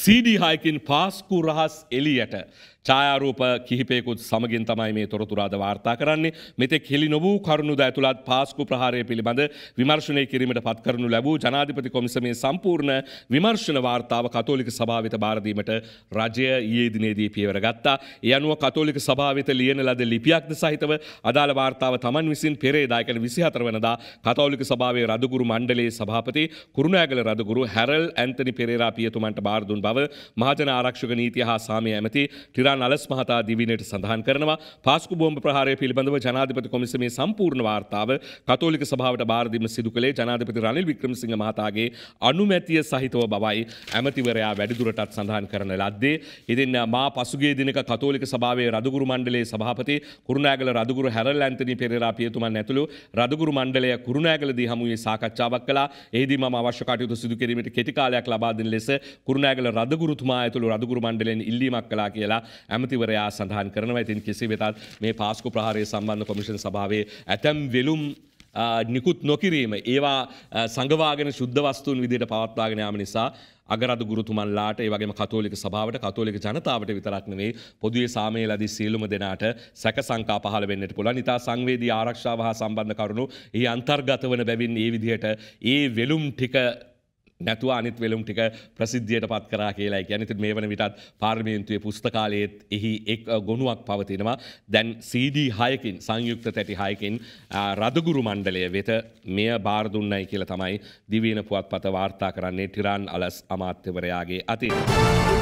සීඩිහායකින් පාස්කු රහස් එලියට ඡායාරූප කිහිපයකුත් සමගින් තමයි මේ තොරතුරාද වාර්තා කරන්නේ මෙතෙක් හෙළි නොවූ කරුණු ද ඇතුළත් පාස්කු ප්‍රහාරය පිළිබඳ විමර්ශනය කිරීමට පත් කරනු ලැබූ ජනාධිපති කොමිසමේ සම්පූර්ණ විමර්ශන වාර්තාව කතෝලික සභාවිත බාරදීමට රජය ඊයේ දිනේදී පියවර ගත්තා. ඒ අනුව කතෝලික සභාවිත ලියන ලද ලිපියක්ද සහිතව අදාළ වාර්තාව තමන් විසින් පෙරේදා ඒ කියන්නේ 24 වෙනිදා කතෝලික සභාවේ රදගුරු මණ්ඩලයේ සභාපති කුරුණෑගල රදගුරු හැරල් ඇන්තනි පෙරේරා පියතුමන්ට බාර දුන් පුළුවන් බව මහජන ආරක්ෂක නීතිය හා සාමය ඇමති ටිරාන් අලස් මහතා දිවිනයට සඳහන් කරනවා පාස්කු බෝම්බ ප්‍රහාරය පිළිබඳව ජනාධිපති කොමිසමේ සම්පූර්ණ වාර්තාව කතෝලික සභාවට බාරදීම සිදු කළේ ජනාධිපති රනිල් වික්‍රමසිංහ මහතාගේ අනුමැතිය සහිතව බවයි ඇමතිවරයා වැඩිදුරටත් සඳහන් කරන ලද්දේ. ඉතින් මා පසුගේ දිනක කතෝලික සභාවේ රදුගුරු මණ්ඩලයේ සභාපති කුරුණෑගල රදුගුරු හැරල් ඇන්තනි පෙරේරා පියතුමන් ඇතුළු රදුගුරු මණ්ඩලය කුරුණෑගලදී හමුවේ සාකච්ඡාවක් කළා. එහිදී මම අවශ්‍ය කටයුතු සිදු කිරීමට කෙටි කාලයක් ලබා දෙන ලෙස කුරුණෑගල රදගුරුතුමා ඇතුළු රදගුරු මණ්ඩලෙන් ඉල්ලීමක් කලා කියලා ඇමතිවරයා සඳහන් කරනවා ඉතින් කෙසේ වෙතත් මේ පාස්කු ප්‍රහාරය සම්බන්ධ කොමිෂන් සභාවේ ඇතැම් වෙලුම් නිකුත් නොකිරීම ඒවා සඟවාගෙන ශුද්ධවස්තුන් විදිට පවත්වාගෙන යාම නිසා අගරද ගුරුතුමන්ලාට ඒවගේ කතෝලික සභාවට කතෝලික ජනතාවට විතරක්නවේ පොදුවේ සාමය ලදී සියලුම දෙනාට සැක සංකා පහල වෙන්නට පුළ නිතා සංවේදී ආරක්ෂාව හා සම්බන්ධ කරුණු ඒ අන්තර්ගත වන බැවින් ඒ විදිහට ඒ වෙලුම් ටික නැතුව අනිත් වෙලුම් ටික ප්‍රසිද්ධියට පත් කරා කියලා ගැනති මේ වන විටත් පාර්මේන්තුවය පුස්තකාලයේත් එහි එක් ගොුණුවක් පවතිනවා දැන් CD හයකින් සංයුක්ත තැටි හයකින් රදගුරු මණ්ඩලය වෙත මෙය බාර්දුන්නයි කියල තමයි දිවීන පුවත් පත වාර්තා කරන්නේ ටිරාන් අලස් අමාත්‍යවරයාගේ අතින්.